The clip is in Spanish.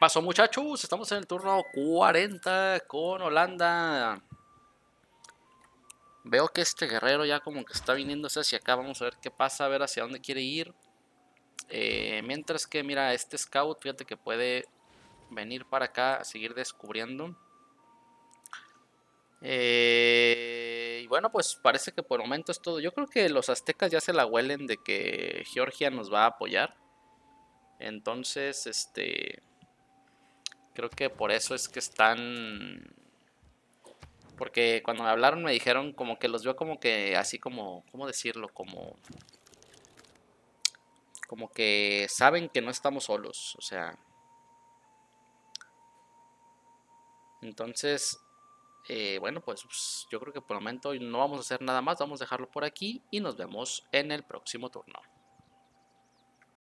pasó muchachos? Estamos en el turno 40 con Holanda. Veo que este guerrero ya como que está viniéndose hacia acá. Vamos a ver qué pasa, a ver hacia dónde quiere ir. Eh, mientras que, mira, este scout, fíjate que puede venir para acá, a seguir descubriendo. Eh, y bueno, pues parece que por el momento es todo. Yo creo que los aztecas ya se la huelen de que Georgia nos va a apoyar. Entonces, este... Creo que por eso es que están... Porque cuando me hablaron me dijeron como que los vio como que así como... ¿Cómo decirlo? Como... Como que saben que no estamos solos. O sea... Entonces, eh, bueno, pues, pues yo creo que por el momento no vamos a hacer nada más. Vamos a dejarlo por aquí y nos vemos en el próximo turno.